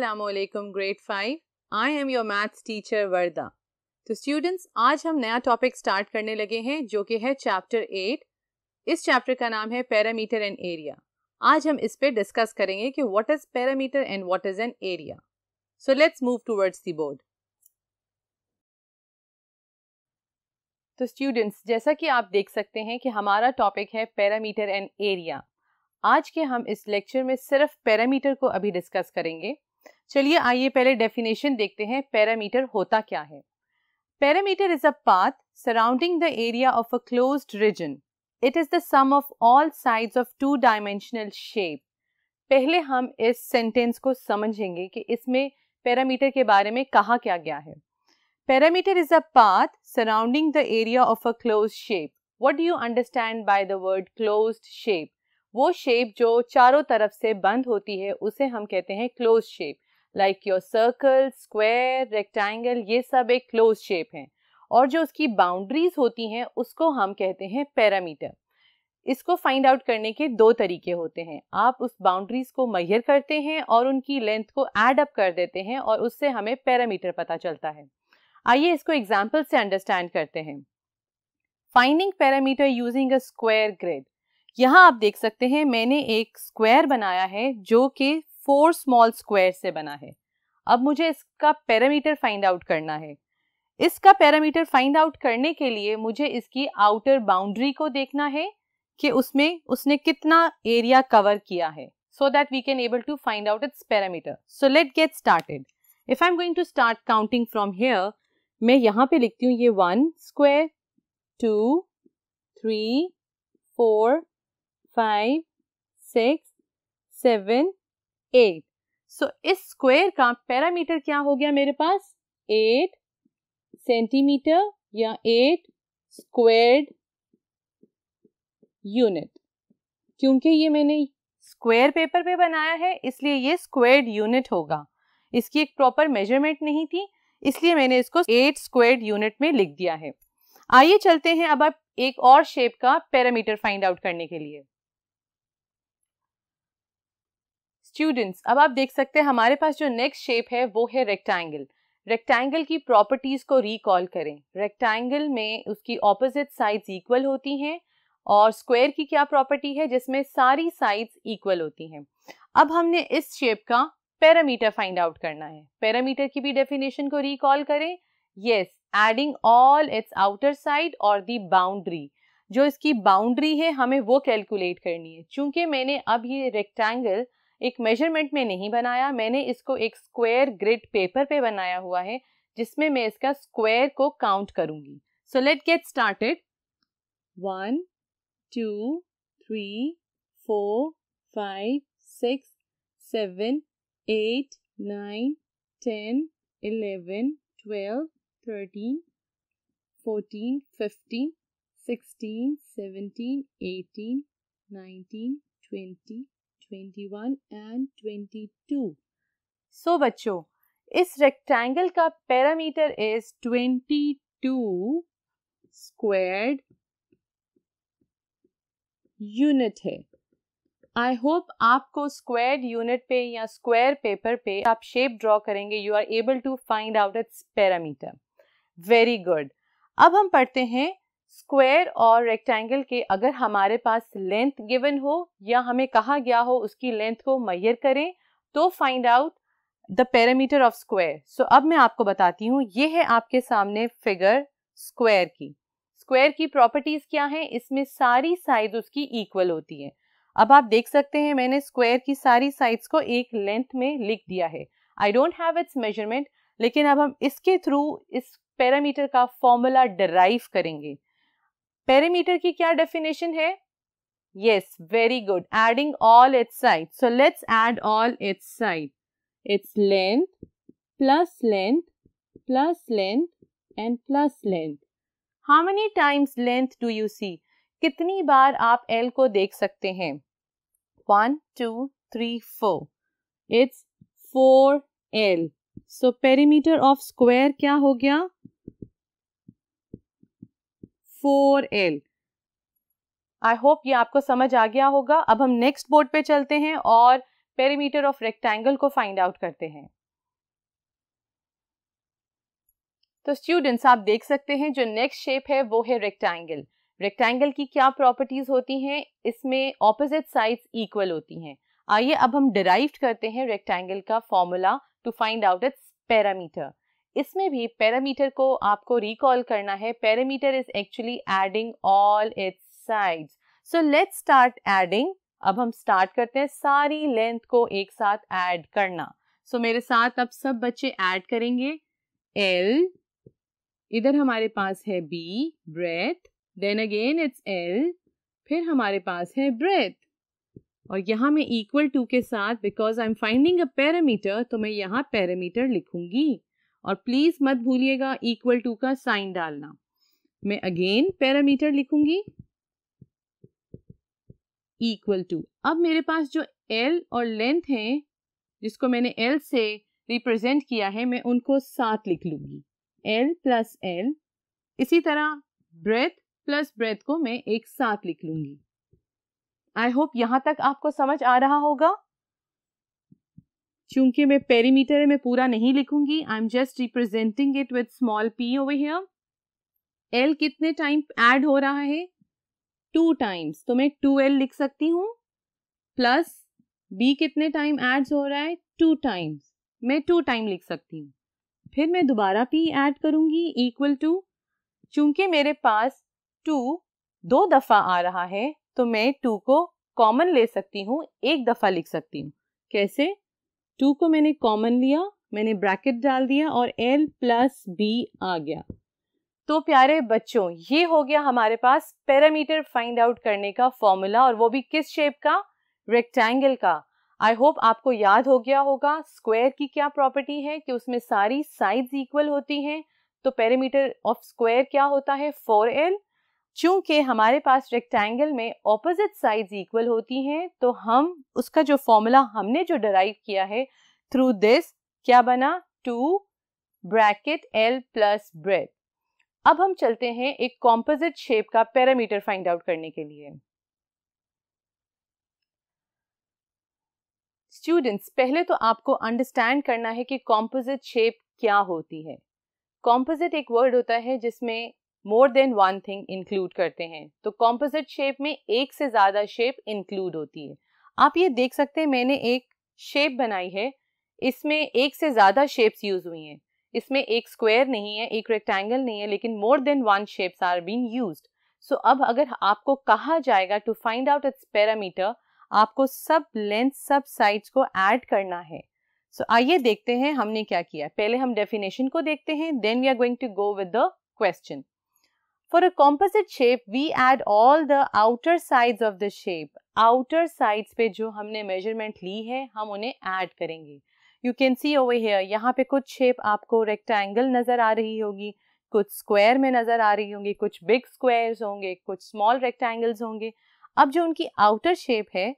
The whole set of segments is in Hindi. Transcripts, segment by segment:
alaikum, grade 5. I am your maths teacher, Varda. तो स्टूडेंट्स आज हम नया टॉपिक स्टार्ट करने लगे हैं जो कि है चैप्टर एट इस चैप्टर का नाम है पैरामीटर एंड एरिया आज हम इस पर डिस्कस करेंगे कि what is parameter and what is an area so let's move towards the board तो स्टूडेंट्स जैसा कि आप देख सकते हैं कि हमारा टॉपिक है पैरामीटर एंड एरिया आज के हम इस लेक्चर में सिर्फ पैरामीटर को अभी डिस्कस करेंगे चलिए आइए पहले डेफिनेशन देखते हैं पैरामीटर होता क्या है parameter is a path surrounding the area of a close region it is the sum of all sides of two dimensional shape पहले हम इस सेंटेंस को समझेंगे कि इसमें पैरामीटर के बारे में कहा क्या गया है parameter is a path surrounding the area of a close shape what do you understand by the word close shape वो शेप जो चारों तरफ से बंद होती है उसे हम कहते हैं close shape like your circle square rectangle ये सब एक क्लोज शेप हैं और जो उसकी बाउंड्रीज होती हैं उसको हम कहते हैं पैरामीटर इसको फाइंड आउट करने के दो तरीके होते हैं आप उस बाउंड्रीज को मैयर करते हैं और उनकी लेंथ को एड अप कर देते हैं और उससे हमें पैरामीटर पता चलता है आइए इसको एग्जाम्पल से अंडरस्टैंड करते हैं finding parameter using a square grid यहाँ आप देख सकते हैं मैंने एक स्क्वायर बनाया है जो कि फोर स्मॉल स्क्वायर से बना है अब मुझे इसका पैरामीटर फाइंड आउट करना है इसका पैरामीटर फाइंड आउट करने के लिए मुझे इसकी आउटर बाउंड्री को देखना है कि उसमें उसने कितना एरिया कवर किया है so that we can able to find out its parameter so let get started if I am going to start counting from here मैं यहाँ पे लिखती हूँ ये one square two three four five six seven eight so इस स्क्वायर का पैरामीटर क्या हो गया मेरे पास एट सेंटीमीटर या एट स्क्वेड यूनिट क्योंकि ये मैंने स्क्वायर पेपर पे बनाया है इसलिए ये स्क्वेड यूनिट होगा इसकी एक प्रॉपर मेजरमेंट नहीं थी इसलिए मैंने इसको एट स्क्वेड यूनिट में लिख दिया है आइए चलते हैं अब आप एक और शेप का पैरामीटर फाइंड आउट करने के लिए स्टूडेंट्स अब आप देख सकते हैं हमारे पास जो नेक्स्ट शेप है वो है रेक्टेंगल रेक्टेंगल की प्रॉपर्टीज़ को रिकॉल करें रेक्टेंगल में उसकी ऑपोजिट साइड्स इक्वल होती हैं और स्क्वायर की क्या प्रॉपर्टी है जिसमें सारी साइड्स इक्वल होती हैं अब हमने इस शेप का पैरामीटर फाइंड आउट करना है पैरामीटर की भी डेफिनेशन को रिकॉल करें yes adding all its outer side और दी बाउंड्री जो इसकी बाउंड्री है हमें वो कैलकुलेट करनी है चूंकि मैंने अब ये रेक्टेंगल एक मेजरमेंट में नहीं बनाया मैंने इसको एक स्क्वायर ग्रिड पेपर पे बनाया हुआ है जिसमें मैं इसका स्क्वायर को काउंट करूंगी so let get started one two three four five six seven eight nine ten eleven twelve thirteen fourteen fifteen sixteen seventeen eighteen nineteen twenty 21 and 22 so so, बच्चों इस रेक्टेंगल का पैरामीटर इज 22 स्क्वेड यूनिट है आई होप आपको स्क्वेड यूनिट पे या स्क्वायर पेपर पे आप शेप ड्रॉ करेंगे you are able to find out its parameter very good अब हम पढ़ते हैं स्क्वायर और रेक्टेंगल के अगर हमारे पास लेंथ गिवन हो या हमें कहा गया हो उसकी लेंथ को मैयर करें तो find out the parameter of square so अब मैं आपको बताती हूँ ये है आपके सामने फिगर स्क्वायर की स्क्वायर की प्रॉपर्टीज़ क्या है इसमें सारी साइज उसकी इक्वल होती है अब आप देख सकते हैं मैंने स्क्वायर की सारी साइज को एक लेंथ में लिख दिया है I don't have its measurement लेकिन अब हम इसके थ्रू इस पैरामीटर का फॉर्मूला डराइव करेंगे पेरीमीटर की क्या डेफिनेशन है yes very good adding all its side so let's add all its side its length plus length plus length and plus length how many times length do you see कितनी बार आप एल को देख सकते हैं one two three four it's four L so perimeter of square क्या हो गया फोर एल आई होप ये आपको समझ आ गया होगा अब हम नेक्स्ट बोर्ड पे चलते हैं और पेरीमीटर ऑफ रेक्टेंगल को फाइंड आउट करते हैं तो स्टूडेंट्स आप देख सकते हैं जो नेक्स्ट शेप है वो है रेक्टेंगल रेक्टेंगल की क्या प्रॉपर्टीज होती हैं इसमें ऑपोजिट साइड्स इक्वल होती हैं आइए अब हम डिराइव करते हैं रेक्टेंगल का formula to find out its parameter इसमें भी पैरामीटर को आपको रिकॉल करना है parameter is actually adding all its sides so let's start adding अब हम स्टार्ट करते हैं सारी लेंथ को एक साथ ऐड करना सो so, मेरे साथ अब सब बच्चे ऐड करेंगे एल इधर हमारे पास है B breadth then again it's L फिर हमारे पास है ब्रेथ और यहाँ मैं इक्वल टू के साथ because I am finding a parameter तो मैं यहाँ पैरामीटर लिखूंगी और प्लीज़ मत भूलिएगा इक्वल टू का साइन डालना मैं अगेन पैरामीटर लिखूंगी इक्वल टू अब मेरे पास जो एल और लेंथ है जिसको मैंने एल से रिप्रेजेंट किया है मैं उनको साथ लिख लूंगी एल प्लस एल इसी तरह ब्रेथ प्लस ब्रेथ को मैं एक साथ लिख लूंगी आई होप यहां तक आपको समझ आ रहा होगा चूंकि मैं पेरीमीटर है मैं पूरा नहीं लिखूंगी I am just representing it with small P over here L कितने टाइम ऐड हो रहा है टू टाइम्स तो मैं टू एल लिख सकती हूँ प्लस बी कितने टाइम एड्स हो रहा है टू टाइम्स मैं टू टाइम लिख सकती हूँ फिर मैं दोबारा पी ऐड करूँगी इक्वल टू चूंकि मेरे पास टू दो दफ़ा आ रहा है तो मैं टू को कॉमन ले सकती हूँ एक दफ़ा लिख सकती हूँ कैसे टू को मैंने कॉमन लिया मैंने ब्रैकेट डाल दिया और एल प्लस बी आ गया तो प्यारे बच्चों ये हो गया हमारे पास पैरामीटर फाइंड आउट करने का फॉर्मूला और वो भी किस शेप का रेक्टेंगल का आई होप आपको याद हो गया होगा स्क्वायर की क्या प्रॉपर्टी है कि उसमें सारी साइड्स इक्वल होती हैं तो पैरामीटर ऑफ स्क्वायर क्या होता है फोर एल चूंकि हमारे पास रेक्टेंगल में ऑपोजिट साइड्स इक्वल होती हैं तो हम उसका जो फॉर्मूला हमने जो डराइव किया है थ्रू दिस क्या बना two bracket L plus breadth अब हम चलते हैं एक कॉम्पोजिट शेप का पैरामीटर फाइंड आउट करने के लिए स्टूडेंट्स पहले तो आपको अंडरस्टैंड करना है कि कॉम्पोजिट शेप क्या होती है कॉम्पोजिट एक वर्ड होता है जिसमें more than one thing include करते हैं तो कॉम्पोजिट शेप में एक से ज़्यादा शेप इंक्लूड होती है आप ये देख सकते हैं मैंने एक शेप बनाई है इसमें एक से ज़्यादा शेप्स यूज़ हुई हैं इसमें एक स्क्वायर नहीं है एक रेक्टेंगल नहीं है लेकिन more than one shapes are been use so अब अगर आपको कहा जाएगा to find out its parameter आपको सब लेंथ सब साइज को ऐड करना है सो so, आइए देखते हैं हमने क्या किया पहले हम डेफिनेशन को देखते हैं then we are going to go with the question For a composite shape, we add all the outer sides of the shape. Outer sides पे जो हमने measurement ली है हम उन्हें add करेंगे You can see over here, यहाँ पे कुछ shape आपको rectangle नज़र आ रही होगी कुछ square में नज़र आ रही होंगी कुछ big squares होंगे कुछ small rectangles होंगे अब जो उनकी outer shape है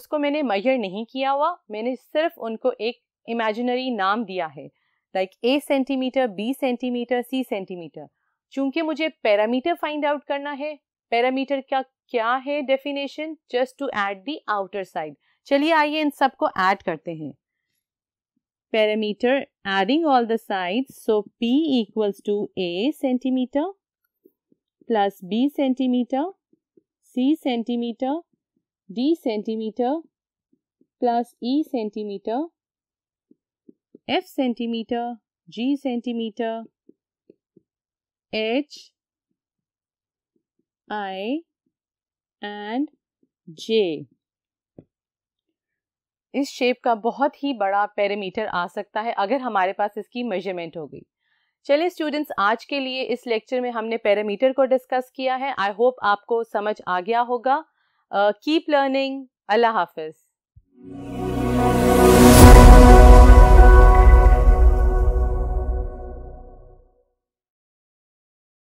उसको मैंने measure नहीं किया हुआ मैंने सिर्फ उनको एक imaginary नाम दिया है like a centimetre b centimetre c centimetre चूंकि मुझे पैरामीटर फाइंड आउट करना है पैरामीटर का क्या है definition just to add the outer side चलिए आइए इन सबको ऐड करते हैं parameter adding all the side so P equals to A centimetre plus B centimetre C centimetre D centimetre plus E centimetre F centimetre G centimetre H I and J इस शेप का बहुत ही बड़ा पैरामीटर आ सकता है अगर हमारे पास इसकी मेजरमेंट हो गई चलिए स्टूडेंट्स आज के लिए इस लेक्चर में हमने पैरामीटर को डिस्कस किया है आई होप आपको समझ आ गया होगा कीप लर्निंग अल्लाह हाफिज़